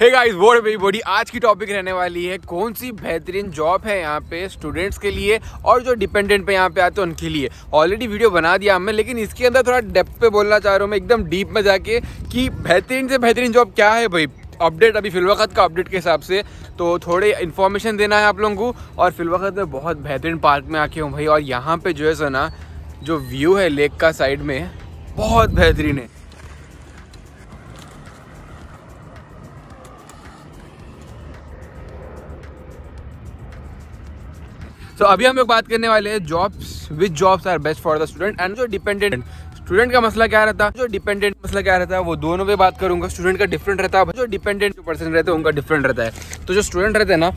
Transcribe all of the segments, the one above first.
hey guys vote बड़ी आज की टॉपिक रहने वाली है कौन सी बेहतरीन जॉब है यहाँ पे स्टूडेंट्स के लिए और जो डिपेंडेंट पे यहाँ पे आते हैं उनके लिए ऑलरेडी वीडियो बना दिया हमने लेकिन इसके अंदर थोड़ा डेप्थ पे बोलना चाह रहा हूँ मैं एकदम डीप में जाके कि बेहतरीन से बेहतरीन जॉब क्या है भाई अपडेट अभी फिलवकत का अपडेट के हिसाब से तो थोड़े इन्फॉर्मेशन देना है आप लोगों को और फिलवकत में बहुत बेहतरीन पार्क में आके हूँ भाई और यहाँ पर जो है सो ना जो व्यू है लेक का साइड में बहुत बेहतरीन है सो so, अभी हम लोग बात करने वाले हैं jobs which jobs are best for the student and जो डिपेंडेंट स्टूडेंट का मसला क्या रहता है जो डिपेंडेंट मसला क्या रहता है वो दोनों पे बात करूंगा स्टूडेंट का डिफरेंट रहता है जो डिपेंडेंट पर्सन रहते हैं उनका डिफरेंट रहता है तो जो स्टूडेंट रहते हैं ना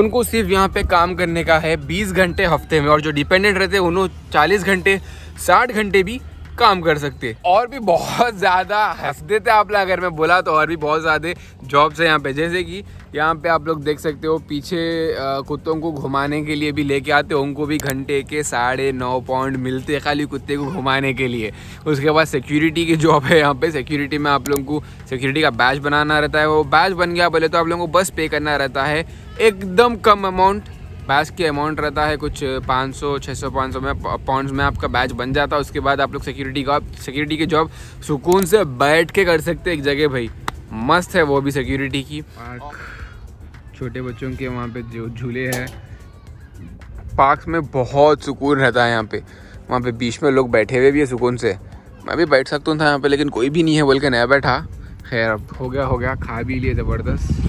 उनको सिर्फ यहाँ पे काम करने का है बीस घंटे हफ्ते में और जो डिपेंडेंट रहते हैं उन्होंने चालीस घंटे साठ घंटे भी काम कर सकते और भी बहुत ज़्यादा हंस थे आप अगर मैं बोला तो और भी बहुत ज़्यादा जॉब्स हैं यहाँ पे जैसे कि यहाँ पे आप लोग देख सकते हो पीछे कुत्तों को घुमाने के लिए भी लेके आते हो उनको भी घंटे के साढ़े नौ पाउंड मिलते हैं खाली कुत्ते को घुमाने के लिए उसके बाद सिक्योरिटी की जॉब है यहाँ पे सिक्योरिटी में आप लोगों को सिक्योरिटी का बैच बनाना रहता है वो बैच बन गया बोले तो आप लोगों को बस पे करना रहता है एकदम कम अमाउंट बैच की अमाउंट रहता है कुछ 500 600 500 में पाउंड में आपका बैच बन जाता है उसके बाद आप लोग सिक्योरिटी का सिक्योरिटी की जॉब सुकून से बैठ के कर सकते एक जगह भाई मस्त है वो भी सिक्योरिटी की पार्क छोटे बच्चों के वहाँ पे जो झूले हैं पार्क में बहुत सुकून रहता है यहाँ पे वहाँ पे बीच में लोग बैठे हुए भी है सुकून से मैं भी बैठ सकता था यहाँ पे लेकिन कोई भी नहीं है बोल के नया बैठा खैर अब हो गया हो गया खा भी लिए ज़बरदस्त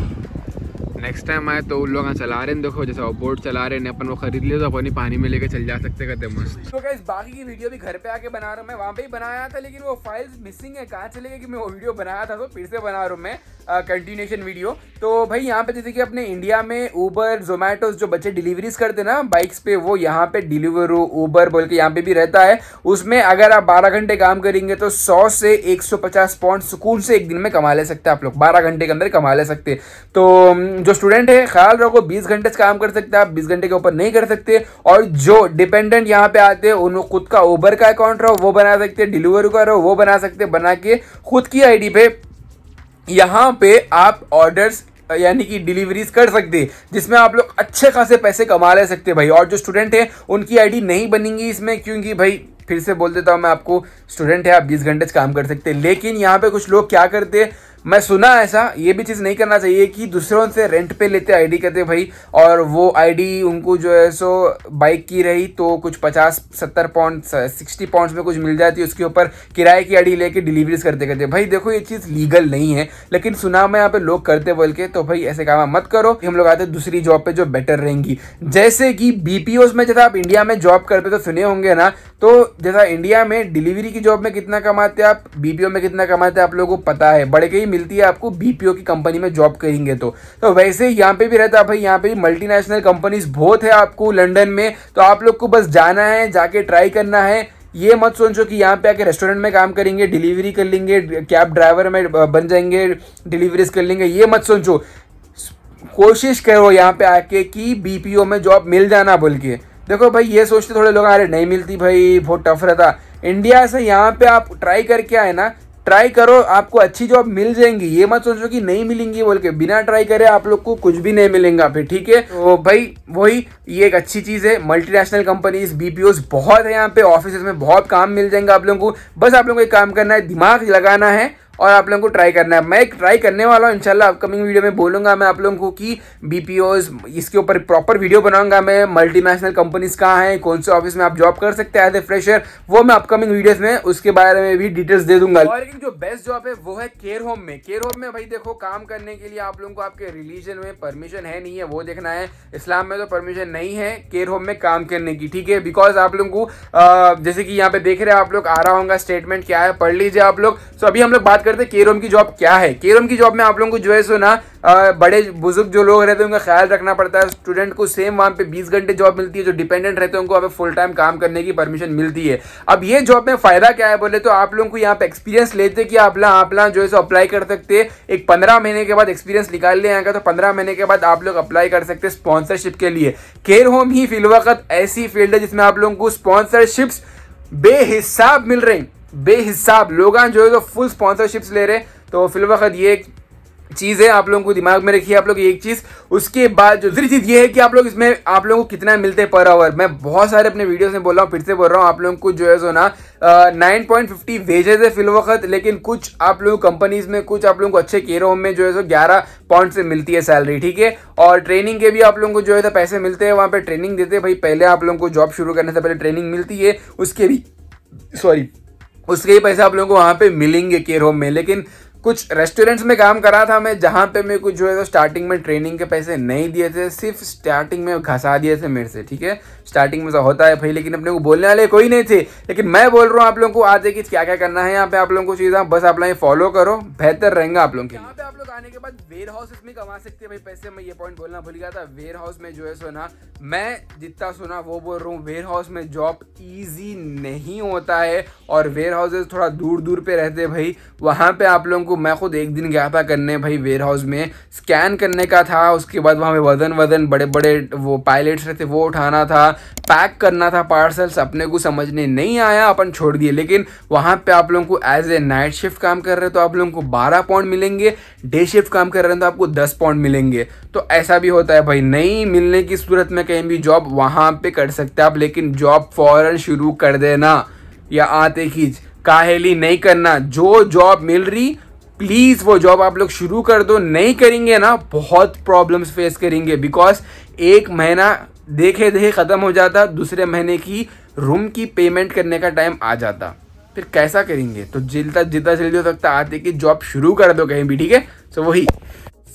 नेक्स्ट टाइम आए तो उन लोग चला रहे हैं देखो जैसा बोट चला रहे हैं अपन वो खरीद लिए तो अपनी पानी में लेके चल जा सकते कहते मस्त तो इस बाकी की वीडियो भी घर पे आके बना रहा हूँ मैं वहाँ पे ही बनाया था लेकिन वो फाइल्स मिसिंग है कहाँ चले गए कि मैं वो वीडियो बनाया था तो फिर से बना रहा हूँ मैं कंटिन्यूशन वीडियो तो भाई यहाँ पे जैसे कि अपने इंडिया में ऊबर जोमेटो जो बच्चे डिलीवरीज करते ना बाइक्स पे वो यहाँ पे डिलीवर ऊबर बोल के यहाँ पे भी रहता है उसमें अगर आप 12 घंटे काम करेंगे तो 100 से 150 पॉइंट सुकून से एक दिन में कमा ले सकते हैं आप लोग 12 घंटे के अंदर कमा ले सकते तो जो स्टूडेंट है ख्याल रखो बीस घंटे से काम कर सकते हैं आप बीस घंटे के ऊपर नहीं कर सकते और जो डिपेंडेंट यहाँ पे आते हैं उन खुद का ओबर का अकाउंट रहो वो बना सकते हैं डिलीवरी का रहो वो बना सकते बना के खुद की आईडी पे यहाँ पे आप ऑर्डर्स यानी कि डिलीवरीज कर सकते जिसमें आप लोग अच्छे खासे पैसे कमा ले सकते भाई और जो स्टूडेंट है उनकी आईडी नहीं बनेंगी इसमें क्योंकि भाई फिर से बोल देता हूँ मैं आपको स्टूडेंट है आप बीस घंटे काम कर सकते लेकिन यहाँ पे कुछ लोग क्या करते हैं मैं सुना ऐसा ये भी चीज़ नहीं करना चाहिए कि दूसरों से रेंट पे लेते आईडी करते भाई और वो आईडी उनको जो है सो बाइक की रही तो कुछ पचास सत्तर पॉइंट सिक्सटी पाउंड्स में कुछ मिल जाती है उसके ऊपर किराए की आईडी लेके डिलीवरीज करते करते भाई देखो ये चीज़ लीगल नहीं है लेकिन सुना मैं यहाँ पे लोग करते बोल के तो भाई ऐसे काम मत करो हम लोग आते दूसरी जॉब पे जो बेटर रहेंगी जैसे कि बीपीओ में जैसे आप इंडिया में जॉब करते तो सुने होंगे ना तो जैसा इंडिया में डिलीवरी की जॉब में कितना कमाते हैं आप बीपीओ में कितना कमाते हैं आप लोगों को पता है बड़े कहीं मिलती है आपको बीपीओ की कंपनी में जॉब करेंगे तो तो वैसे यहाँ पे भी रहता है भाई यहाँ पे भी मल्टीनेशनल कंपनीज बहुत है आपको लंडन में तो आप लोग को बस जाना है जाके ट्राई करना है ये मत सोचो कि यहाँ पे आके रेस्टोरेंट में काम करेंगे डिलीवरी कर लेंगे कैब ड्राइवर में बन जाएंगे डिलीवरीज कर लेंगे ये मत सोचो कोशिश करो यहाँ पे आके कि बीपीओ में जॉब मिल जाना बोल के देखो भाई ये सोचते थोड़े लोग अरे नहीं मिलती भाई बहुत टफ रहता इंडिया से यहाँ पे आप ट्राई करके आए ना ट्राई करो आपको अच्छी जॉब मिल जाएंगी ये मत सोचो कि नहीं मिलेंगी बोल के बिना ट्राई करे आप लोग को कुछ भी नहीं मिलेगा फिर ठीक है तो भाई वही ये एक अच्छी चीज़ है मल्टीनेशनल कंपनीज बीपीओस बहुत है यहाँ पे ऑफिस में बहुत काम मिल जाएंगे आप लोगों को बस आप लोगों को एक काम करना है दिमाग लगाना है और आप लोगों को ट्राई करना है मैं एक ट्राई करने वाला हूँ इंशाल्लाह अपकमिंग वीडियो में बोलूंगा मैं आप लोगों को कि बी इसके ऊपर प्रॉपर वीडियो बनाऊंगा मैं मल्टीनेशनल कंपनीज कहाँ हैं कौन से ऑफिस में आप जॉब कर सकते हैं एज ए फ्रेशर वो मैं अपकमिंग वीडियोज में उसके बारे में भी डिटेल्स दे दूंगा और लेकिन जो बेस्ट जॉब है वो है केयर होम में केयर होम में भाई देखो काम करने के लिए आप लोगों को आपके रिलीजन में परमिशन है नहीं है वो देखना है इस्लाम में तो परमिशन नहीं है केयर होम में काम करने की ठीक है बिकॉज आप लोगों को जैसे कि यहाँ पे देख रहे हैं आप लोग आ रहा होगा स्टेटमेंट क्या है पढ़ लीजिए आप लोग सो अभी हम लोग बात करते हैं केरम की जॉब क्या है केरम की जॉब में आप लोगों को जो है सो ना बड़े बुजुर्ग जो लोग रहते हैं उनका ख्याल रखना पड़ता है स्टूडेंट को सेम वहाँ पे 20 घंटे जॉब मिलती है जो डिपेंडेंट रहते हैं उनको अब फुल टाइम काम करने की परमिशन मिलती है अब ये जॉब में फ़ायदा क्या है बोले तो आप लोगों को यहाँ पे एक्सपीरियंस लेते कि आप लोग आप लोग जो है सो अप्लाई कर सकते हैं एक पंद्रह महीने के बाद एक्सपीरियंस निकाल ले आएगा तो पंद्रह महीने के बाद आप लोग अप्लाई कर सकते हैं स्पॉन्सरशिप के लिए केयर होम ही फिलवकत ऐसी फील्ड है जिसमें आप लोगों को स्पॉन्सरशिप्स बेहिसाब मिल रही बेहिसाब लोग जो है तो फुल स्पॉन्सरशिप्स ले रहे तो फिल वक्त ये एक चीज़ है आप लोगों को दिमाग में रखिए आप लोग एक चीज़ उसके बाद जो दूसरी चीज़ ये है कि आप लोग इसमें आप लोगों को कितना मिलते हैं पर आवर मैं बहुत सारे अपने वीडियोस में बोल रहा हूँ फिर से बोल रहा हूँ आप लोगों को जो है सो ना नाइन पॉइंट फिफ्टी वेजेज है फिल वक्त लेकिन कुछ आप लोगों कंपनीज में कुछ आप लोगों को अच्छे केयर होम में जो है सो ग्यारह पॉइंट से मिलती है सैलरी ठीक है और ट्रेनिंग के भी आप लोगों को जो है तो पैसे मिलते हैं वहाँ पर ट्रेनिंग देते हैं भाई पहले आप लोगों को जॉब शुरू करने से पहले ट्रेनिंग मिलती है उसके भी सॉरी उसके ही पैसे आप लोगों को वहाँ पे मिलेंगे केयर होम में लेकिन कुछ रेस्टोरेंट्स में काम करा था मैं जहाँ पे मेरे को जो है तो स्टार्टिंग में ट्रेनिंग के पैसे नहीं दिए थे सिर्फ स्टार्टिंग में घसा दिए थे मेरे से ठीक है स्टार्टिंग में तो होता है भाई लेकिन अपने को बोलने वाले कोई नहीं थे लेकिन मैं बोल रहा हूँ आप लोगों को आज कि क्या क्या करना है यहाँ पे आप लोगों को चीज़ बस आप लोग फॉलो करो बेहतर रहेंगे आप लोगों के यहाँ पे आप लोग आने के बाद वेयर हाउस में कमा सकते हैं भाई पैसे मैं ये पॉइंट बोलना भूल गया था वेयर हाउस में जो है सोना मैं जितना सुना वो बोल रहा हूँ वेयर हाउस में जॉब ईजी नहीं होता है और वेयर हाउसेज थोड़ा दूर दूर पे रहते भाई वहाँ पे आप लोगों को मैं खुद एक दिन गया था करने भाई वेयर हाउस में स्कैन करने का था उसके बाद वहाँ पे वजन वजन बड़े बड़े वो पायलट्स रहते वो उठाना था पैक करना था पार्सल्स अपने को समझने नहीं आया अपन छोड़ दिए लेकिन वहाँ पे आप लोगों को एज ए नाइट शिफ्ट काम कर रहे तो आप लोगों को बारह पाउंड मिलेंगे डे शिफ्ट काम कर रहे हैं तो आपको दस पाउंड मिलेंगे तो ऐसा भी होता है भाई नहीं मिलने की सूरत में कहीं भी जॉब वहाँ पर कर सकते आप लेकिन जॉब फ़ौरन शुरू कर देना या आते खींच काहेली नहीं करना जो जॉब मिल रही प्लीज़ वो जॉब आप लोग शुरू कर दो नहीं करेंगे ना बहुत प्रॉब्लम्स फेस करेंगे बिकॉज एक महीना देखे देखे ख़त्म हो जाता दूसरे महीने की रूम की पेमेंट करने का टाइम आ जाता फिर कैसा करेंगे तो जिलता जितना जल्दी हो सकता आते कि जॉब शुरू कर दो कहीं भी ठीक है सो वही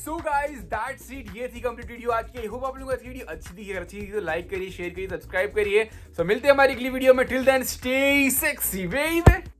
सो गाइज दैट सीट ये थी कंप्लीट वीडियो आज की होप आप लोगों को वीडियो अच्छी थी अगर अच्छी थी तो लाइक करिए शेयर करिए सब्सक्राइब करिए सो मिलते हैं हमारी अगली वीडियो में टिल देन स्टे सेक्सी वे